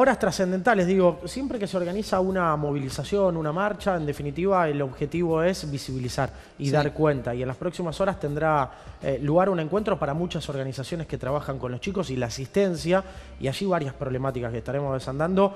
horas trascendentales, digo, siempre que se organiza una movilización, una marcha, en definitiva el objetivo es visibilizar y dar cuenta. Y en las próximas horas tendrá eh, lugar un encuentro para muchas organizaciones que trabajan con los chicos y la asistencia, y allí varias problemáticas que estaremos desandando.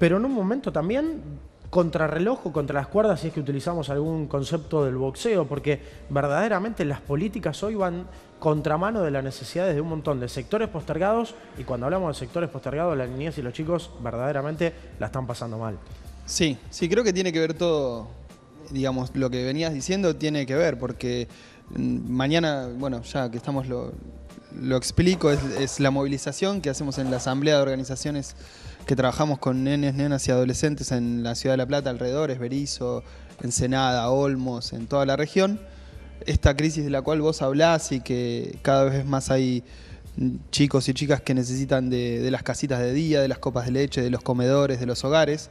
Pero en un momento también contrarreloj o contra las cuerdas si es que utilizamos algún concepto del boxeo, porque verdaderamente las políticas hoy van contramano de las necesidades de un montón de sectores postergados y cuando hablamos de sectores postergados, las niñas y los chicos verdaderamente la están pasando mal. Sí, sí, creo que tiene que ver todo, digamos, lo que venías diciendo tiene que ver, porque mm, mañana, bueno, ya que estamos lo, explico, es, es la movilización que hacemos en la Asamblea de Organizaciones que trabajamos con nenes, nenas y adolescentes en la ciudad de La Plata, alrededores, Berizo, Ensenada, Olmos, en toda la región. Esta crisis de la cual vos hablás y que cada vez más hay chicos y chicas que necesitan de, las casitas de día, de las copas de leche, de los comedores, de los hogares,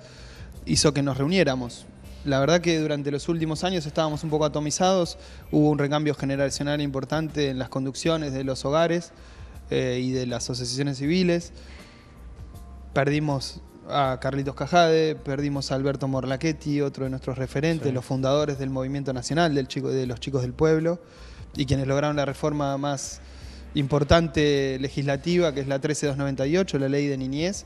hizo que nos reuniéramos. La verdad que durante los últimos años estábamos un poco atomizados, hubo un recambio generacional importante en las conducciones de los hogares eh, y de las asociaciones civiles perdimos a Carlitos Cajade, perdimos a Alberto Morlachetti, otro de nuestros referentes, los fundadores del movimiento nacional, del chico, de los chicos del pueblo, y quienes lograron la reforma más importante legislativa, que es la 13298, la ley de niñez,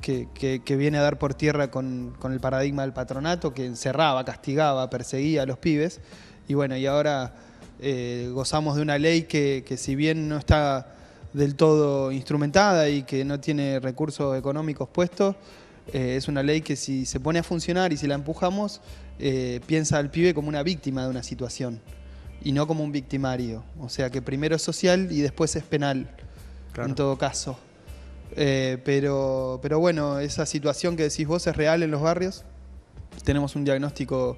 que, viene a dar por tierra con, el paradigma del patronato, que encerraba, castigaba, perseguía a los pibes. Y bueno, y ahora eh, gozamos de una ley que si bien no está del todo instrumentada y que no tiene recursos económicos puestos, eh, es una ley que si se pone a funcionar y si la empujamos, eh, piensa al pibe como una víctima de una situación y no como un victimario. O sea que primero es social y después es penal, en todo caso. Eh, pero, pero bueno, esa situación que decís vos es real en los barrios. Tenemos un diagnóstico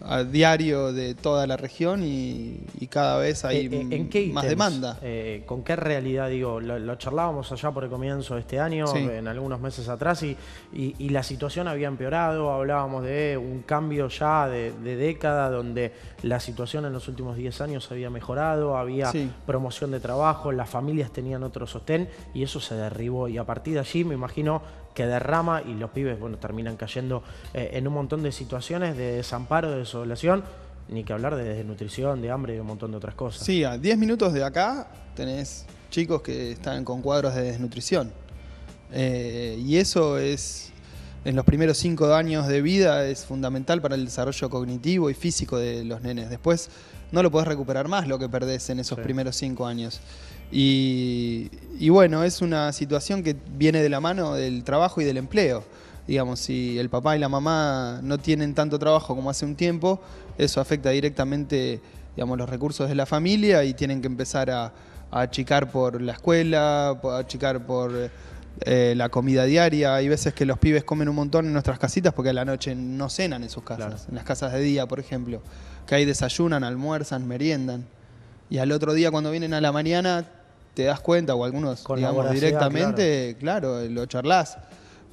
a diario de toda la región y, cada vez hay eh, eh, más demanda. Eh, ¿Con qué realidad? Digo, lo, charlábamos allá por el comienzo de este año, en algunos meses atrás, y, y, la situación había empeorado, hablábamos de un cambio ya de, década donde la situación en los últimos 10 años había mejorado, había promoción de trabajo, las familias tenían otro sostén y eso se derribó y a partir de allí me imagino que derrama y los pibes bueno, terminan cayendo eh, en un montón de situaciones de desamparo, de desolación, ni que hablar de desnutrición, de hambre y un montón de otras cosas. Sí, a 10 minutos de acá tenés chicos que están con cuadros de desnutrición. Eh, y eso es en los primeros cinco años de vida es fundamental para el desarrollo cognitivo y físico de los nenes. Después no lo podés recuperar más lo que perdés en esos primeros cinco años. Y, bueno, es una situación que viene de la mano del trabajo y del empleo. Digamos, si el papá y la mamá no tienen tanto trabajo como hace un tiempo, eso afecta directamente digamos, los recursos de la familia y tienen que empezar a, a achicar por la escuela, a achicar por eh, eh, la comida diaria. Hay veces que los pibes comen un montón en nuestras casitas porque a la noche no cenan en sus casas, en las casas de día, por ejemplo. Que ahí desayunan, almuerzan, meriendan. Y al otro día, cuando vienen a la mañana, te das cuenta, o algunos, digamos, directamente, claro. lo charlas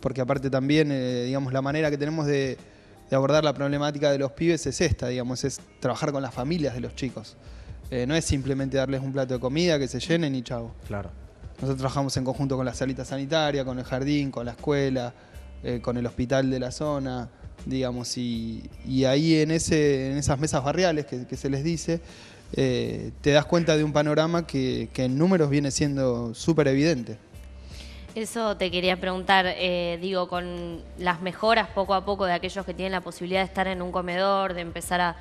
Porque aparte también, eh, digamos, la manera que tenemos de, abordar la problemática de los pibes es esta, digamos, es trabajar con las familias de los chicos. Eh, no es simplemente darles un plato de comida, que se llenen y chavo. Claro. Nosotros trabajamos en conjunto con la salita sanitaria, con el jardín, con la escuela, eh, con el hospital de la zona, digamos, y, ahí en, ese, en esas mesas barriales que, se les dice, eh, te das cuenta de un panorama que, en números viene siendo súper evidente. Eso te quería preguntar, eh, digo, con las mejoras poco a poco de aquellos que tienen la posibilidad de estar en un comedor, de empezar a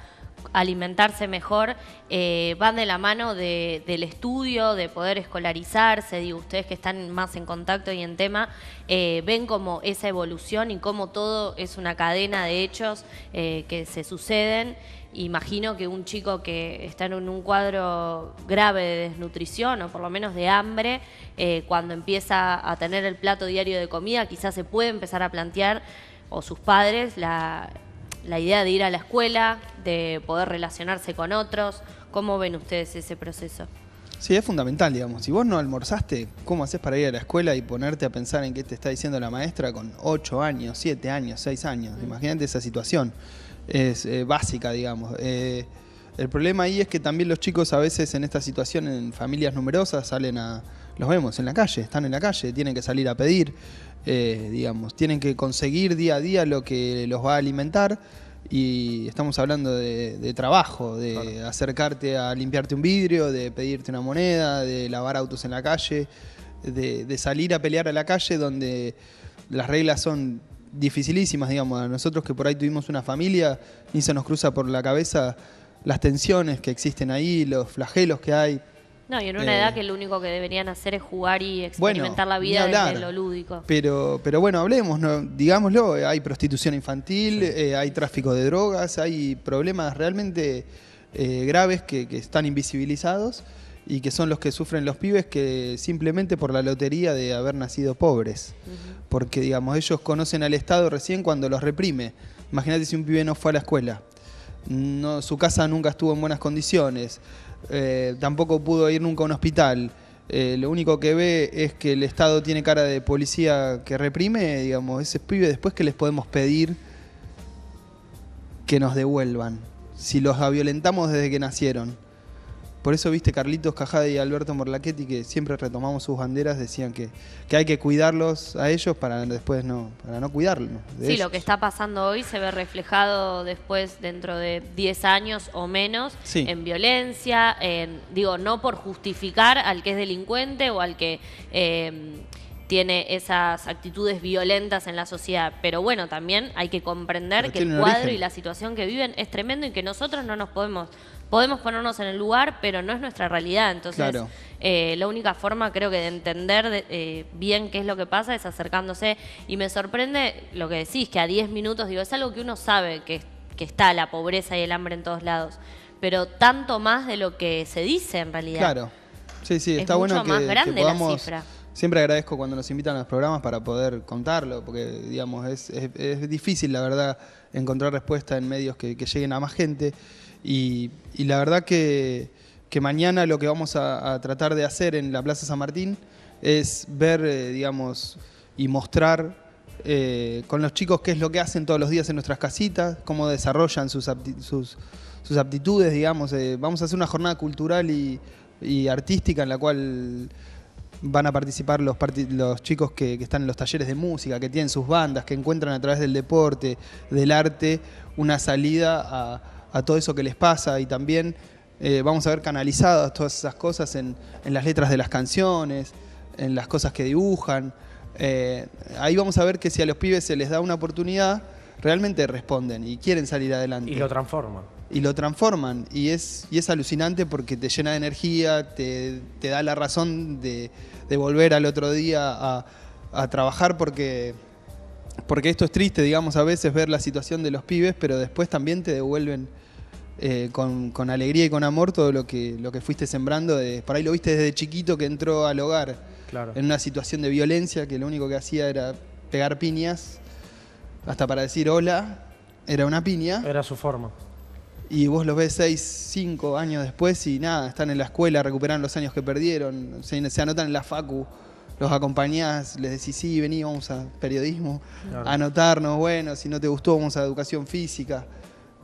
alimentarse mejor, eh, van de la mano del estudio, de poder escolarizarse, digo, ustedes que están más en contacto y en tema, eh, ven como esa evolución y cómo todo es una cadena de hechos eh, que se suceden. Imagino que un chico que está en un cuadro grave de desnutrición o por lo menos de hambre, cuando empieza a tener el plato diario de comida, quizás se puede empezar a plantear o sus padres la, la idea de ir a la escuela, de poder relacionarse con otros. ¿Cómo ven ustedes ese proceso? Sí, es fundamental, digamos. Si vos no almorzaste, ¿cómo haces para ir a la escuela y ponerte a pensar en qué te está diciendo la maestra con 8 años, 7 años, 6 años? Mm. Imagínate esa situación. Es eh, básica, digamos. Eh, el problema ahí es que también los chicos a veces en esta situación, en familias numerosas, salen a... Los vemos en la calle, están en la calle, tienen que salir a pedir. Eh, digamos. Tienen que conseguir día a día lo que los va a alimentar y estamos hablando de, trabajo, de acercarte a limpiarte un vidrio, de pedirte una moneda, de lavar autos en la calle, de, de salir a pelear a la calle donde las reglas son dificilísimas, digamos. A nosotros que por ahí tuvimos una familia, ni se nos cruza por la cabeza las tensiones que existen ahí, los flagelos que hay no, y en una eh, edad que lo único que deberían hacer es jugar y experimentar la vida de lo lúdico. Pero, pero bueno, hablemos, digámoslo, eh, hay prostitución infantil, eh, hay tráfico de drogas, hay problemas realmente graves que, están invisibilizados y que son los que sufren los pibes que simplemente por la lotería de haber nacido pobres. Porque, digamos, ellos conocen al Estado recién cuando los reprime. Imagínate si un pibe no fue a la escuela, no, su casa nunca estuvo en buenas condiciones, eh, tampoco pudo ir nunca a un hospital. Eh, lo único que ve es que el Estado tiene cara de policía que reprime, digamos, ese pibe después que les podemos pedir que nos devuelvan, si los violentamos desde que nacieron. Por eso, viste, Carlitos Cajada y Alberto Morlachetti, que siempre retomamos sus banderas, decían que, que hay que cuidarlos a ellos para después no, para no cuidarlos. sí, lo que está pasando hoy se ve reflejado después, dentro de 10 años o menos, en violencia, en, digo, no por justificar al que es delincuente o al que... Em, tiene esas actitudes violentas en la sociedad. Pero bueno, también hay que comprender que el cuadro y la situación que viven es tremendo y que nosotros no nos podemos podemos ponernos en el lugar, pero no es nuestra realidad. Entonces, eh, la única forma creo que de entender eh, bien qué es lo que pasa es acercándose. Y me sorprende lo que decís, que a 10 minutos, digo, es algo que uno sabe que, está la pobreza y el hambre en todos lados, pero tanto más de lo que se dice en realidad. Claro, sí, sí, está es mucho que, más grande la cifra siempre agradezco cuando nos invitan a los programas para poder contarlo, porque digamos, es, es, difícil, la verdad, encontrar respuesta en medios que, que, lleguen a más gente. Y, la verdad que, mañana lo que vamos a, tratar de hacer en la Plaza San Martín es ver, eh, digamos, y mostrar eh, con los chicos qué es lo que hacen todos los días en nuestras casitas, cómo desarrollan sus, sus, aptitudes, digamos. Eh, vamos a hacer una jornada cultural y, artística en la cual van a participar los, chicos que, están en los talleres de música, que tienen sus bandas, que encuentran a través del deporte, del arte, una salida a, a todo eso que les pasa y también eh, vamos a ver canalizadas todas esas cosas en, las letras de las canciones, en las cosas que dibujan. Eh, ahí vamos a ver que si a los pibes se les da una oportunidad, realmente responden y quieren salir adelante. Y lo transforman. Y lo transforman. Y es, y es alucinante porque te llena de energía, te, da la razón de, volver al otro día a, trabajar porque porque esto es triste, digamos, a veces ver la situación de los pibes, pero después también te devuelven eh, con, con, alegría y con amor todo lo que, lo que fuiste sembrando. De, por ahí lo viste desde chiquito que entró al hogar en una situación de violencia que lo único que hacía era pegar piñas, hasta para decir hola, era una piña. Era su forma. Y vos los ves seis, cinco años después y nada, están en la escuela, recuperan los años que perdieron, se, anotan en la facu los acompañás, les decís, sí, vení, vamos a periodismo, anotarnos, bueno, si no te gustó, vamos a educación física.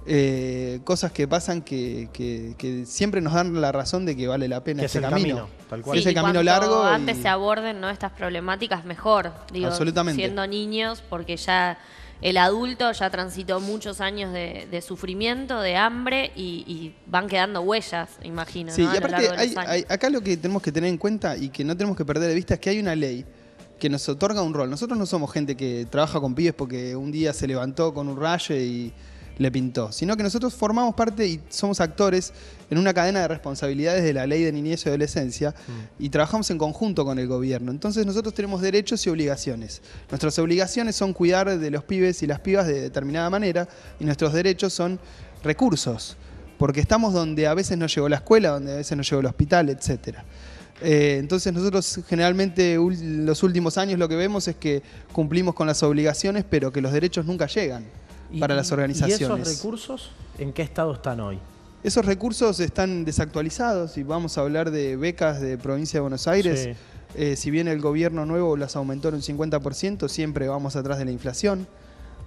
Eh, cosas que pasan que, siempre nos dan la razón de que vale la pena ese camino. tal es el camino largo. Antes se aborden ¿no? estas problemáticas mejor, digo, siendo niños, porque ya el adulto ya transitó muchos años de, sufrimiento, de hambre y, van quedando huellas, imagino. Sí, y aparte, acá lo que tenemos que tener en cuenta y que no tenemos que perder de vista es que hay una ley que nos otorga un rol. Nosotros no somos gente que trabaja con pibes porque un día se levantó con un rayo y le pintó, sino que nosotros formamos parte y somos actores en una cadena de responsabilidades de la ley de niñez y adolescencia mm. y trabajamos en conjunto con el gobierno. Entonces nosotros tenemos derechos y obligaciones. Nuestras obligaciones son cuidar de los pibes y las pibas de determinada manera y nuestros derechos son recursos, porque estamos donde a veces no llegó la escuela, donde a veces no llegó el hospital, etcétera. Eh, entonces nosotros generalmente los últimos años lo que vemos es que cumplimos con las obligaciones, pero que los derechos nunca llegan para las organizaciones. ¿Y esos recursos en qué estado están hoy? Esos recursos están desactualizados y vamos a hablar de becas de provincia de Buenos Aires. Eh, si bien el gobierno nuevo las aumentó en un 50%, siempre vamos atrás de la inflación.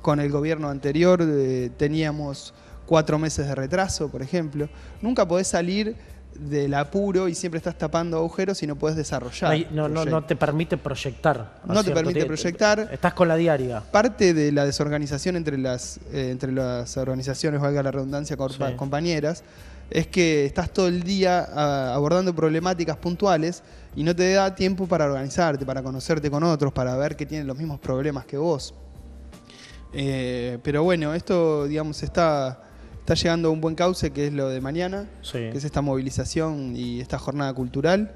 Con el gobierno anterior eh, teníamos cuatro meses de retraso, por ejemplo. Nunca podés salir del apuro y siempre estás tapando agujeros y no puedes desarrollar. No, no, no, te permite proyectar. No, te permite proyectar. Estás con la diaria. Parte de la desorganización entre las, eh, entre las organizaciones, valga la redundancia, compañeras, es que estás todo el día ah, abordando problemáticas puntuales y no te da tiempo para organizarte, para conocerte con otros, para ver que tienen los mismos problemas que vos. Eh, pero bueno, esto, digamos, está está llegando un buen cauce, que es lo de mañana, que es esta movilización y esta jornada cultural,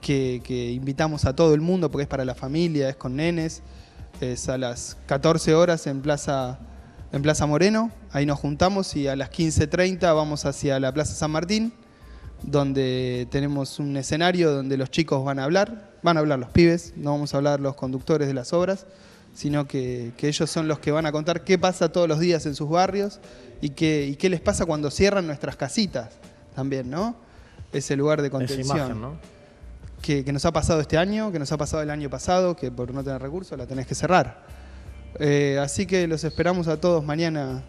que, invitamos a todo el mundo, porque es para la familia, es con nenes, es a las 14 horas en Plaza, en Plaza Moreno, ahí nos juntamos y a las 15.30 vamos hacia la Plaza San Martín, donde tenemos un escenario donde los chicos van a hablar, van a hablar los pibes, no vamos a hablar los conductores de las obras, sino que ellos son los que van a contar qué pasa todos los días en sus barrios y qué, les pasa cuando cierran nuestras casitas también, ¿no? Ese lugar de contención. imagen, ¿no? que, nos ha pasado este año, que nos ha pasado el año pasado, que por no tener recursos la tenés que cerrar. Eh, así que los esperamos a todos mañana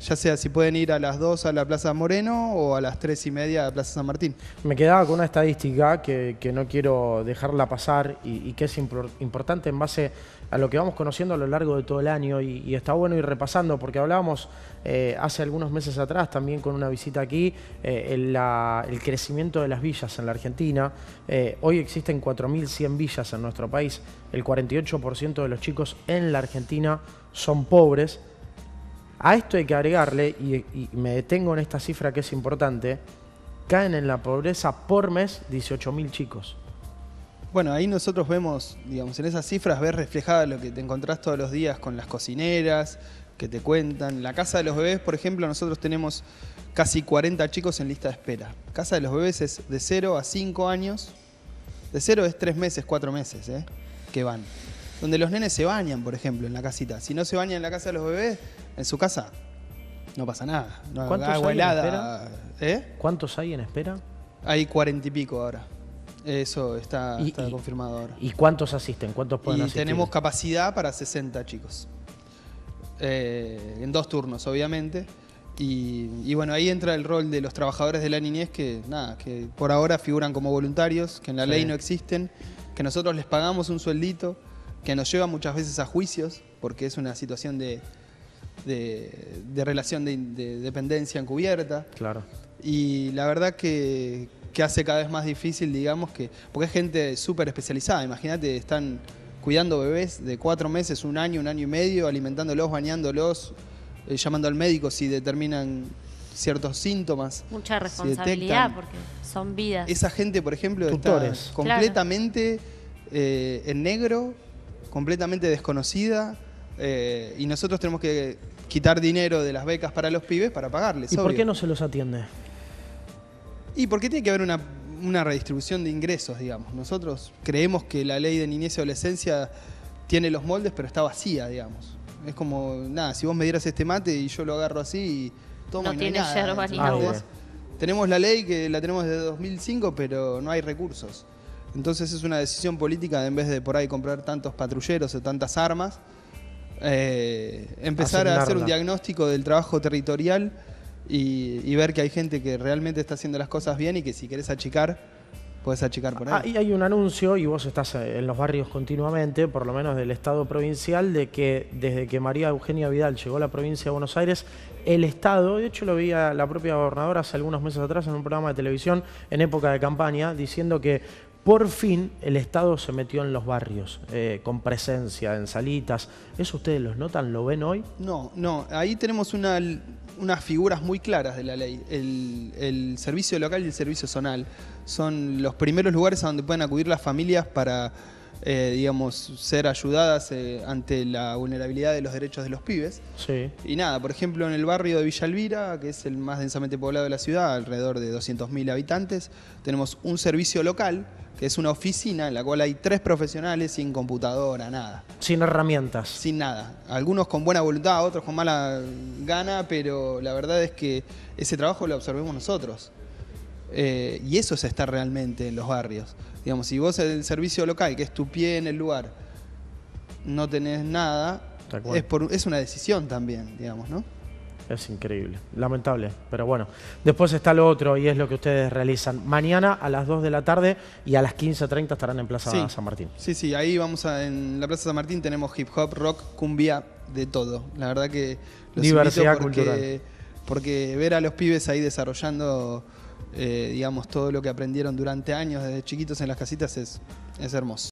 ya sea si pueden ir a las 2 a la Plaza Moreno o a las 3 y media a la Plaza San Martín. Me quedaba con una estadística que, no quiero dejarla pasar y, que es importante en base a lo que vamos conociendo a lo largo de todo el año y, está bueno ir repasando porque hablábamos eh, hace algunos meses atrás también con una visita aquí eh, el, crecimiento de las villas en la Argentina. Eh, hoy existen 4.100 villas en nuestro país, el 48% de los chicos en la Argentina son pobres a esto hay que agregarle, y, me detengo en esta cifra que es importante, caen en la pobreza por mes 18.000 chicos. Bueno, ahí nosotros vemos, digamos, en esas cifras ves reflejada lo que te encontrás todos los días con las cocineras, que te cuentan. La casa de los bebés, por ejemplo, nosotros tenemos casi 40 chicos en lista de espera. Casa de los bebés es de 0 a 5 años. De 0 es 3 meses, 4 meses, ¿eh? Que van. Donde los nenes se bañan, por ejemplo, en la casita. Si no se bañan en la casa de los bebés, en su casa, no pasa nada. ¿Cuántos hay En espera? ¿eh? ¿Cuántos hay en espera? Hay cuarenta y pico ahora. Eso está, confirmado ahora. ¿Y cuántos asisten? ¿Cuántos pueden asistir? Tenemos capacidad para 60 chicos. Eh, en dos turnos, obviamente. Y, bueno, ahí entra el rol de los trabajadores de la niñez que, nada, que por ahora figuran como voluntarios, que en la ley no existen, que nosotros les pagamos un sueldito, que nos lleva muchas veces a juicios, porque es una situación de de, relación de, dependencia encubierta. Claro. Y la verdad que, hace cada vez más difícil, digamos, que. Porque es gente súper especializada. Imagínate, están cuidando bebés de cuatro meses, un año, un año y medio, alimentándolos, bañándolos, eh, llamando al médico si determinan ciertos síntomas. Mucha responsabilidad porque son vidas. Esa gente, por ejemplo, completamente eh, en negro, completamente desconocida eh, y nosotros tenemos que quitar dinero de las becas para los pibes para pagarles. ¿Y por qué no se los atiende? Y porque tiene que haber una, redistribución de ingresos, digamos. Nosotros creemos que la ley de niñez y adolescencia tiene los moldes, pero está vacía, digamos. Es como, nada, si vos me dieras este mate y yo lo agarro así y tomo no y no tiene ni Tenemos la ley que la tenemos desde 2005, pero no hay recursos. Entonces es una decisión política en vez de por ahí comprar tantos patrulleros o tantas armas, eh, empezar a hacer un diagnóstico del trabajo territorial y, ver que hay gente que realmente está haciendo las cosas bien y que si querés achicar, puedes achicar por ahí. Ah, hay un anuncio, y vos estás eh, en los barrios continuamente, por lo menos del Estado provincial, de que desde que María Eugenia Vidal llegó a la provincia de Buenos Aires, el Estado, de hecho lo vi la propia gobernadora hace algunos meses atrás en un programa de televisión en época de campaña, diciendo que por fin el Estado se metió en los barrios, eh, con presencia en salitas. ¿Eso ustedes los notan? ¿Lo ven hoy? No, no. Ahí tenemos unas figuras muy claras de la ley. El, el, servicio local y el servicio zonal son los primeros lugares a donde pueden acudir las familias para eh, digamos, ser ayudadas eh, ante la vulnerabilidad de los derechos de los pibes. Y nada, por ejemplo, en el barrio de Villa Elvira, que es el más densamente poblado de la ciudad, alrededor de 200.000 habitantes, tenemos un servicio local, que es una oficina en la cual hay tres profesionales sin computadora, nada. Sin herramientas. Sin nada. Algunos con buena voluntad, otros con mala gana, pero la verdad es que ese trabajo lo absorbemos nosotros. Eh, y eso es estar realmente en los barrios. Digamos, si vos en el servicio local, que es tu pie en el lugar, no tenés nada, es, una decisión también, digamos, ¿no? Es increíble, lamentable, pero bueno. Después está lo otro y es lo que ustedes realizan. Mañana a las 2 de la tarde y a las 15.30 estarán en Plaza San Martín. Sí, sí, ahí vamos a, en la Plaza San Martín tenemos hip hop, rock, cumbia, de todo. La verdad que los Diversidad cultural. Porque ver a los pibes ahí desarrollando eh, digamos, todo lo que aprendieron durante años desde chiquitos en las casitas es, es hermoso.